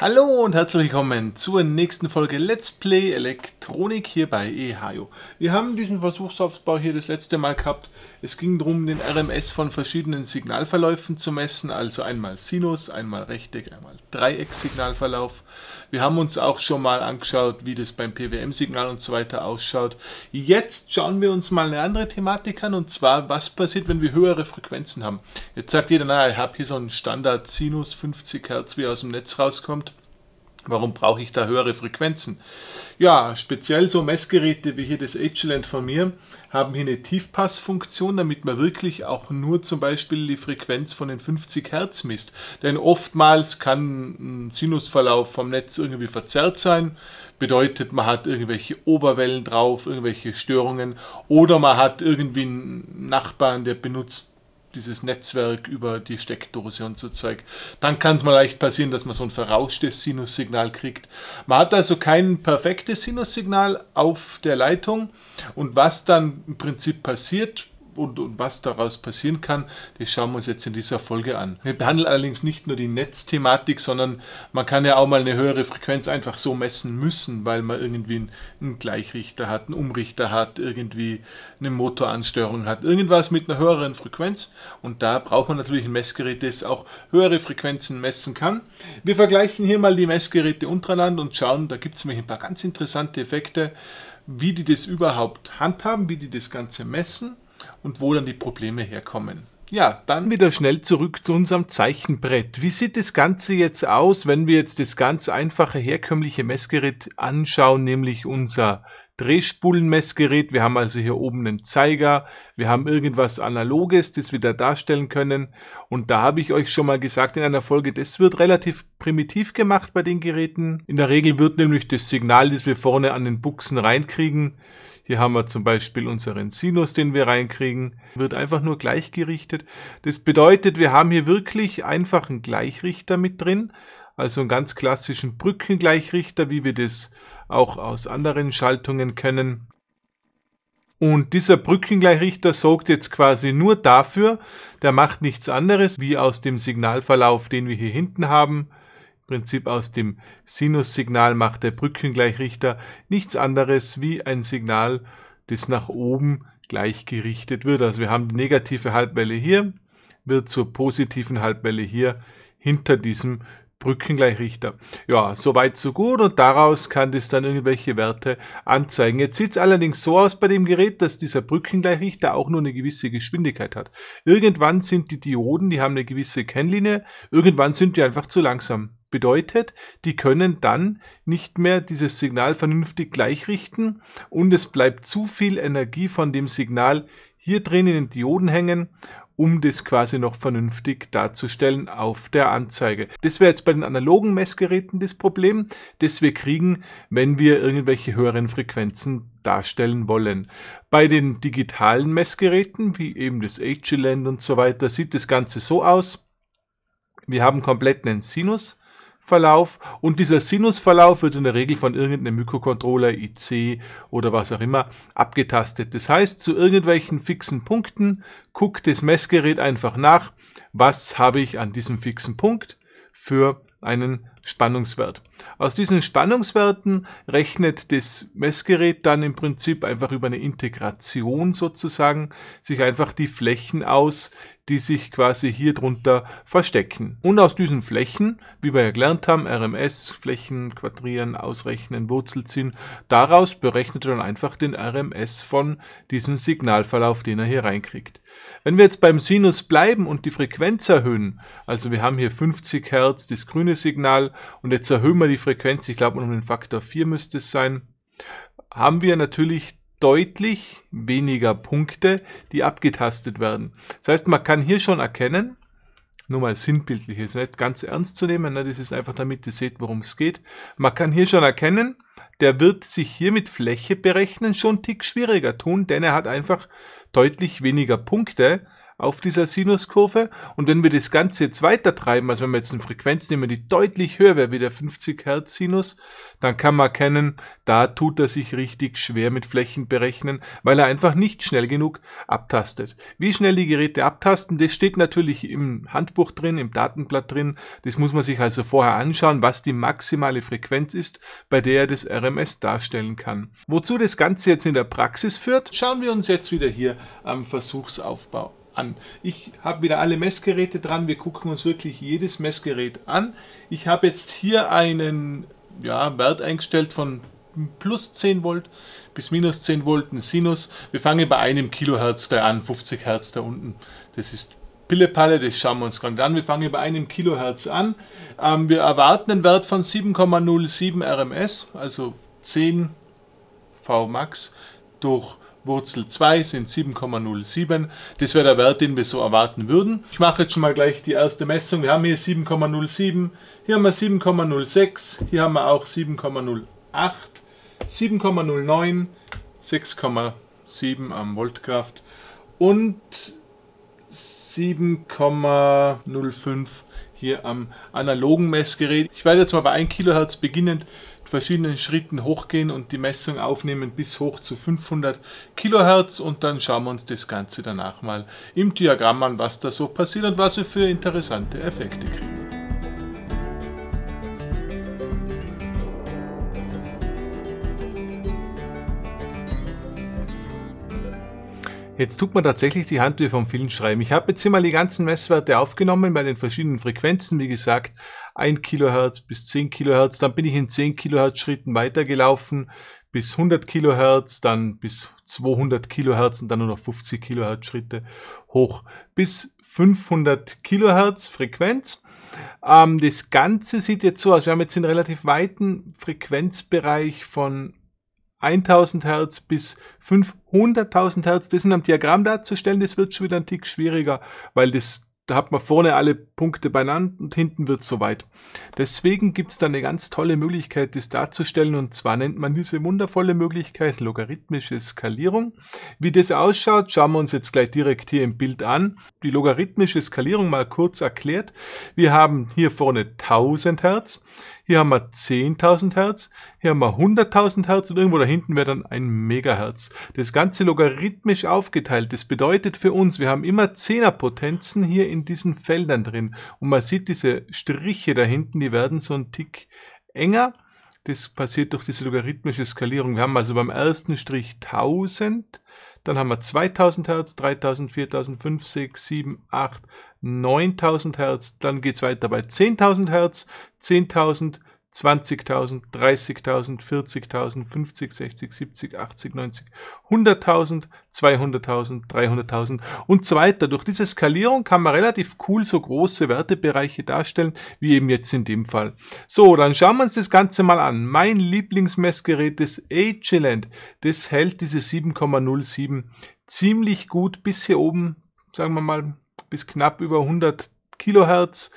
Hallo und herzlich willkommen zur nächsten Folge Let's Play Elektronik hier bei EHIO. Wir haben diesen Versuchsaufbau hier das letzte Mal gehabt. Es ging darum, den RMS von verschiedenen Signalverläufen zu messen, also einmal Sinus, einmal Rechteck, einmal Dreiecksignalverlauf. Wir haben uns auch schon mal angeschaut, wie das beim PWM-Signal und so weiter ausschaut. Jetzt schauen wir uns mal eine andere Thematik an und zwar, was passiert, wenn wir höhere Frequenzen haben. Jetzt sagt jeder, naja, ich habe hier so einen Standard Sinus 50 Hertz, wie aus dem Netz rauskommt. Warum brauche ich da höhere Frequenzen? Ja, speziell so Messgeräte wie hier das Agilent von mir haben hier eine Tiefpassfunktion, damit man wirklich auch nur zum Beispiel die Frequenz von den 50 Hertz misst. Denn oftmals kann ein Sinusverlauf vom Netz irgendwie verzerrt sein, bedeutet man hat irgendwelche Oberwellen drauf, irgendwelche Störungen oder man hat irgendwie einen Nachbarn, der benutzt dieses Netzwerk über die Steckdose und so Zeug. Dann kann es mal leicht passieren, dass man so ein verrauschtes Sinussignal kriegt. Man hat also kein perfektes Sinussignal auf der Leitung und was dann im Prinzip passiert, und, und was daraus passieren kann, das schauen wir uns jetzt in dieser Folge an. Wir behandeln allerdings nicht nur die Netzthematik, sondern man kann ja auch mal eine höhere Frequenz einfach so messen müssen, weil man irgendwie einen, Gleichrichter hat, einen Umrichter hat, irgendwie eine Motoranstörung hat, irgendwas mit einer höheren Frequenz und da braucht man natürlich ein Messgerät, das auch höhere Frequenzen messen kann. Wir vergleichen hier mal die Messgeräte untereinander und schauen, da gibt es nämlich ein paar ganz interessante Effekte, wie die das überhaupt handhaben, wie die das Ganze messen und wo dann die Probleme herkommen. Ja, dann wieder schnell zurück zu unserem Zeichenbrett. Wie sieht das Ganze jetzt aus, wenn wir jetzt das ganz einfache herkömmliche Messgerät anschauen, nämlich unser Drehspulenmessgerät. Wir haben also hier oben einen Zeiger. Wir haben irgendwas Analoges, das wir da darstellen können. Und da habe ich euch schon mal gesagt in einer Folge, das wird relativ primitiv gemacht bei den Geräten. In der Regel wird nämlich das Signal, das wir vorne an den Buchsen reinkriegen, hier haben wir zum Beispiel unseren Sinus, den wir reinkriegen, wird einfach nur gleichgerichtet. Das bedeutet, wir haben hier wirklich einfach einen Gleichrichter mit drin, also einen ganz klassischen Brückengleichrichter, wie wir das auch aus anderen Schaltungen kennen. Und dieser Brückengleichrichter sorgt jetzt quasi nur dafür, der macht nichts anderes, wie aus dem Signalverlauf, den wir hier hinten haben, Prinzip aus dem Sinussignal macht der Brückengleichrichter nichts anderes wie ein Signal, das nach oben gleichgerichtet wird. Also wir haben die negative Halbwelle hier, wird zur positiven Halbwelle hier hinter diesem Brückengleichrichter. Ja, soweit so gut und daraus kann das dann irgendwelche Werte anzeigen. Jetzt sieht es allerdings so aus bei dem Gerät, dass dieser Brückengleichrichter auch nur eine gewisse Geschwindigkeit hat. Irgendwann sind die Dioden, die haben eine gewisse Kennlinie, irgendwann sind die einfach zu langsam. Bedeutet, die können dann nicht mehr dieses Signal vernünftig gleichrichten und es bleibt zu viel Energie von dem Signal hier drin in den Dioden hängen, um das quasi noch vernünftig darzustellen auf der Anzeige. Das wäre jetzt bei den analogen Messgeräten das Problem, das wir kriegen, wenn wir irgendwelche höheren Frequenzen darstellen wollen. Bei den digitalen Messgeräten, wie eben das Agilent und so weiter, sieht das Ganze so aus. Wir haben komplett einen Sinus, Verlauf und dieser Sinusverlauf wird in der Regel von irgendeinem Mikrocontroller IC oder was auch immer abgetastet. Das heißt, zu irgendwelchen fixen Punkten guckt das Messgerät einfach nach, was habe ich an diesem fixen Punkt für einen Spannungswert. Aus diesen Spannungswerten rechnet das Messgerät dann im Prinzip einfach über eine Integration sozusagen sich einfach die Flächen aus, die sich quasi hier drunter verstecken. Und aus diesen Flächen, wie wir ja gelernt haben, RMS, Flächen, Quadrieren, Ausrechnen, Wurzel ziehen, daraus berechnet er dann einfach den RMS von diesem Signalverlauf, den er hier reinkriegt. Wenn wir jetzt beim Sinus bleiben und die Frequenz erhöhen, also wir haben hier 50 Hertz, das grüne Signal, und jetzt erhöhen wir die Frequenz, ich glaube um den Faktor 4 müsste es sein, haben wir natürlich deutlich weniger Punkte, die abgetastet werden. Das heißt, man kann hier schon erkennen, nur mal sinnbildlich, ist nicht ganz ernst zu nehmen, ne? das ist einfach damit ihr seht, worum es geht. Man kann hier schon erkennen, der wird sich hier mit Fläche berechnen schon einen Tick schwieriger tun, denn er hat einfach deutlich weniger Punkte auf dieser Sinuskurve. Und wenn wir das Ganze jetzt weiter treiben, also wenn wir jetzt eine Frequenz nehmen, die deutlich höher wäre wie der 50 Hertz Sinus, dann kann man erkennen, da tut er sich richtig schwer mit Flächen berechnen, weil er einfach nicht schnell genug abtastet. Wie schnell die Geräte abtasten, das steht natürlich im Handbuch drin, im Datenblatt drin. Das muss man sich also vorher anschauen, was die maximale Frequenz ist, bei der er das RMS darstellen kann. Wozu das Ganze jetzt in der Praxis führt, schauen wir uns jetzt wieder hier am Versuchsaufbau an. Ich habe wieder alle Messgeräte dran, wir gucken uns wirklich jedes Messgerät an. Ich habe jetzt hier einen ja, Wert eingestellt von plus 10 Volt bis minus 10 Volt, ein Sinus. Wir fangen bei einem Kilohertz gleich an, 50 Hertz da unten. Das ist Pillepalle, das schauen wir uns gerade an. Wir fangen bei einem Kilohertz an. Ähm, wir erwarten einen Wert von 7,07 RMS, also 10 Vmax durch Wurzel 2 sind 7,07. Das wäre der Wert, den wir so erwarten würden. Ich mache jetzt schon mal gleich die erste Messung. Wir haben hier 7,07, hier haben wir 7,06, hier haben wir auch 7,08, 7,09, 6,7 am Voltkraft und 7,05 hier am analogen Messgerät. Ich werde jetzt mal bei 1 kHz beginnend verschiedenen Schritten hochgehen und die Messung aufnehmen bis hoch zu 500 Kilohertz und dann schauen wir uns das Ganze danach mal im Diagramm an, was da so passiert und was wir für interessante Effekte kriegen. Jetzt tut man tatsächlich die Hand wie vom Film schreiben. Ich habe jetzt hier mal die ganzen Messwerte aufgenommen bei den verschiedenen Frequenzen, wie gesagt, 1 Kilohertz bis 10 Kilohertz. Dann bin ich in 10 Kilohertz Schritten weitergelaufen bis 100 Kilohertz, dann bis 200 Kilohertz und dann nur noch 50 Kilohertz Schritte hoch bis 500 Kilohertz Frequenz. Ähm, das Ganze sieht jetzt so aus, wir haben jetzt einen relativ weiten Frequenzbereich von 1000 Hertz bis 500.000 Hertz, das in einem Diagramm darzustellen, das wird schon wieder ein Tick schwieriger, weil das da hat man vorne alle Punkte beieinander und hinten wird es soweit. Deswegen gibt es da eine ganz tolle Möglichkeit, das darzustellen und zwar nennt man diese wundervolle Möglichkeit logarithmische Skalierung. Wie das ausschaut, schauen wir uns jetzt gleich direkt hier im Bild an. Die logarithmische Skalierung mal kurz erklärt. Wir haben hier vorne 1000 Hertz, hier haben wir 10.000 Hertz, hier haben wir 100.000 Hertz und irgendwo da hinten wäre dann ein Megahertz. Das Ganze logarithmisch aufgeteilt, das bedeutet für uns, wir haben immer Zehnerpotenzen hier in diesen Feldern drin. Und man sieht diese Striche da hinten, die werden so ein Tick enger. Das passiert durch diese logarithmische Skalierung. Wir haben also beim ersten Strich 1000, dann haben wir 2000 Hertz, 3000, 4000, 5, 6, 7, 8, 9000 Hertz. Dann geht's weiter bei 10.000 Hertz, 10.000, Hertz. 20.000, 30.000, 40.000, 50, 60, 70, 80, 90, 100.000, 200.000, 300.000 und so weiter. Durch diese Skalierung kann man relativ cool so große Wertebereiche darstellen, wie eben jetzt in dem Fall. So, dann schauen wir uns das Ganze mal an. Mein Lieblingsmessgerät, das Agilent, das hält diese 7,07 ziemlich gut bis hier oben, sagen wir mal, bis knapp über 100 Kilohertz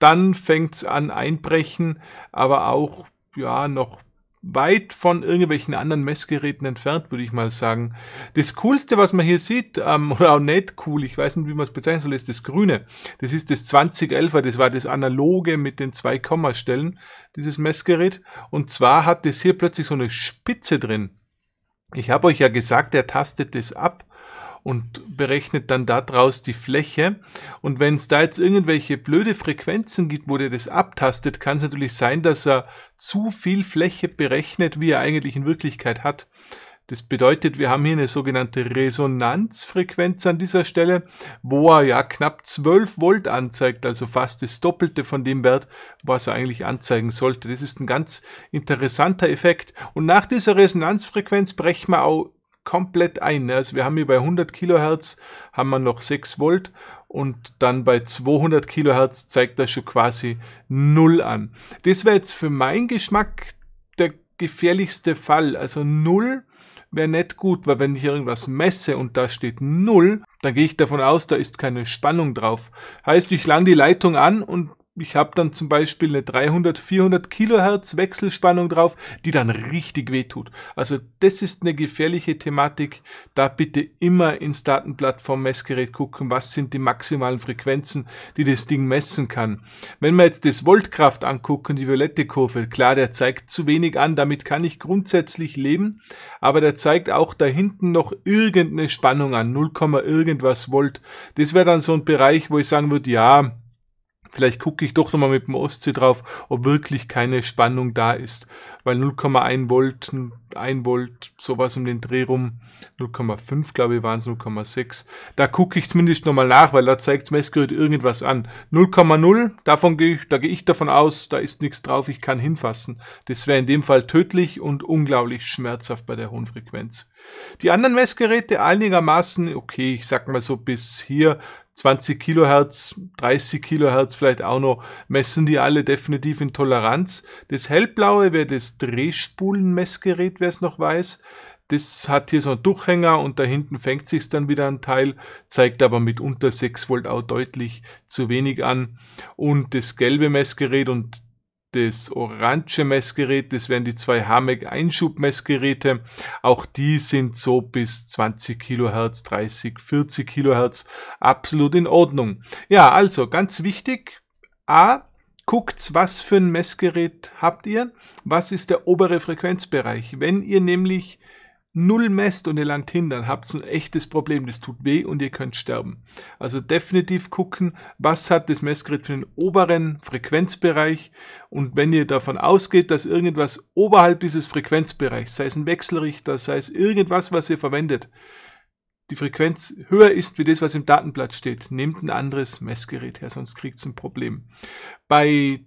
dann fängt es an einbrechen, aber auch ja noch weit von irgendwelchen anderen Messgeräten entfernt, würde ich mal sagen. Das Coolste, was man hier sieht, ähm, oder auch nicht cool, ich weiß nicht, wie man es bezeichnen soll, ist das Grüne. Das ist das 2011er, das war das analoge mit den zwei Kommastellen, dieses Messgerät. Und zwar hat das hier plötzlich so eine Spitze drin. Ich habe euch ja gesagt, er tastet das ab und berechnet dann daraus die Fläche. Und wenn es da jetzt irgendwelche blöde Frequenzen gibt, wo der das abtastet, kann es natürlich sein, dass er zu viel Fläche berechnet, wie er eigentlich in Wirklichkeit hat. Das bedeutet, wir haben hier eine sogenannte Resonanzfrequenz an dieser Stelle, wo er ja knapp 12 Volt anzeigt, also fast das Doppelte von dem Wert, was er eigentlich anzeigen sollte. Das ist ein ganz interessanter Effekt. Und nach dieser Resonanzfrequenz brechen wir auch komplett ein. Also wir haben hier bei 100 Kilohertz haben wir noch 6 Volt und dann bei 200 Kilohertz zeigt das schon quasi null an. Das wäre jetzt für meinen Geschmack der gefährlichste Fall. Also null wäre nicht gut, weil wenn ich irgendwas messe und da steht null, dann gehe ich davon aus, da ist keine Spannung drauf. Heißt, ich lang die Leitung an und ich habe dann zum Beispiel eine 300, 400 Kilohertz Wechselspannung drauf, die dann richtig weh tut. Also das ist eine gefährliche Thematik. Da bitte immer ins Datenplattform-Messgerät gucken, was sind die maximalen Frequenzen, die das Ding messen kann. Wenn wir jetzt das Voltkraft angucken, die violette Kurve, klar, der zeigt zu wenig an, damit kann ich grundsätzlich leben, aber der zeigt auch da hinten noch irgendeine Spannung an, 0, irgendwas Volt. Das wäre dann so ein Bereich, wo ich sagen würde, ja, vielleicht gucke ich doch nochmal mit dem Ostsee drauf, ob wirklich keine Spannung da ist weil 0,1 Volt, 1 Volt, sowas um den Dreh rum, 0,5 glaube ich waren es, 0,6. Da gucke ich zumindest nochmal nach, weil da zeigt das Messgerät irgendwas an. 0,0, davon gehe ich, da gehe ich davon aus, da ist nichts drauf, ich kann hinfassen. Das wäre in dem Fall tödlich und unglaublich schmerzhaft bei der hohen Frequenz. Die anderen Messgeräte einigermaßen, okay, ich sag mal so bis hier 20 Kilohertz, 30 Kilohertz vielleicht auch noch, messen die alle definitiv in Toleranz. Das hellblaue wäre das das Drehspulenmessgerät, wer es noch weiß. Das hat hier so einen Durchhänger und da hinten fängt sich dann wieder ein Teil, zeigt aber mit unter 6 Volt auch deutlich zu wenig an. Und das gelbe Messgerät und das orange Messgerät, das wären die zwei Hamek Einschubmessgeräte. Auch die sind so bis 20 Kilohertz, 30, 40 Kilohertz absolut in Ordnung. Ja, also ganz wichtig. A, guckt, was für ein Messgerät habt ihr, was ist der obere Frequenzbereich. Wenn ihr nämlich null messt und ihr langt hin, dann habt ihr ein echtes Problem. Das tut weh und ihr könnt sterben. Also definitiv gucken, was hat das Messgerät für den oberen Frequenzbereich. Und wenn ihr davon ausgeht, dass irgendwas oberhalb dieses Frequenzbereichs, sei es ein Wechselrichter, sei es irgendwas, was ihr verwendet, die Frequenz höher ist wie das, was im Datenblatt steht, nehmt ein anderes Messgerät her, sonst kriegt es ein Problem. Bei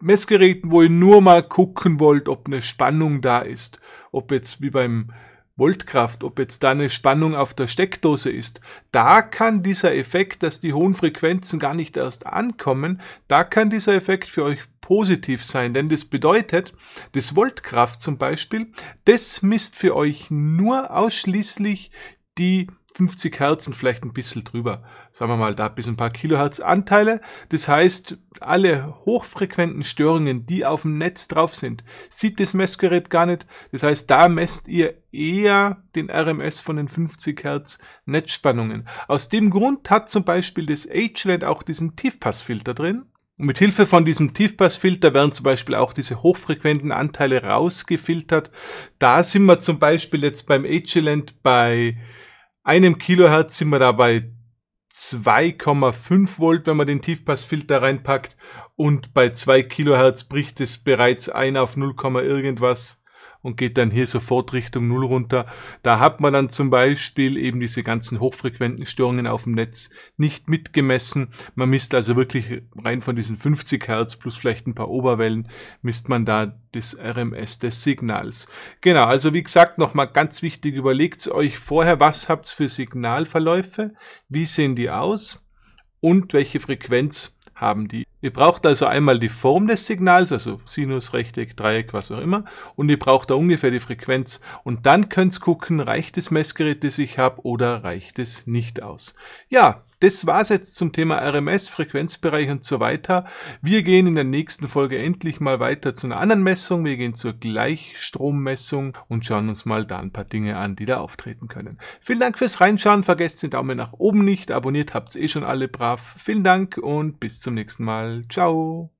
Messgeräten, wo ihr nur mal gucken wollt, ob eine Spannung da ist, ob jetzt wie beim Voltkraft, ob jetzt da eine Spannung auf der Steckdose ist, da kann dieser Effekt, dass die hohen Frequenzen gar nicht erst ankommen, da kann dieser Effekt für euch positiv sein, denn das bedeutet, das Voltkraft zum Beispiel, das misst für euch nur ausschließlich die 50 Hertz und vielleicht ein bisschen drüber. Sagen wir mal, da bis ein paar Kilohertz Anteile. Das heißt, alle hochfrequenten Störungen, die auf dem Netz drauf sind, sieht das Messgerät gar nicht. Das heißt, da messt ihr eher den RMS von den 50 Hertz Netzspannungen. Aus dem Grund hat zum Beispiel das HLAN e auch diesen Tiefpassfilter drin. Und mit Hilfe von diesem Tiefpassfilter werden zum Beispiel auch diese hochfrequenten Anteile rausgefiltert. Da sind wir zum Beispiel jetzt beim HLAN e bei einem Kilohertz sind wir dabei 2,5 Volt, wenn man den Tiefpassfilter reinpackt und bei 2 Kilohertz bricht es bereits ein auf 0, irgendwas und geht dann hier sofort Richtung Null runter. Da hat man dann zum Beispiel eben diese ganzen hochfrequenten Störungen auf dem Netz nicht mitgemessen. Man misst also wirklich rein von diesen 50 Hertz plus vielleicht ein paar Oberwellen, misst man da das RMS des Signals. Genau, also wie gesagt, nochmal ganz wichtig, überlegt euch vorher, was habt ihr für Signalverläufe, wie sehen die aus und welche Frequenz haben die. Ihr braucht also einmal die Form des Signals, also Sinus, Rechteck, Dreieck, was auch immer, und ihr braucht da ungefähr die Frequenz. Und dann könnt ihr gucken, reicht das Messgerät, das ich habe, oder reicht es nicht aus. Ja, das war's jetzt zum Thema RMS, Frequenzbereich und so weiter. Wir gehen in der nächsten Folge endlich mal weiter zu einer anderen Messung. Wir gehen zur Gleichstrommessung und schauen uns mal da ein paar Dinge an, die da auftreten können. Vielen Dank fürs Reinschauen. Vergesst den Daumen nach oben nicht. Abonniert habt ihr eh schon alle brav. Vielen Dank und bis zum nächsten Mal. Ciao!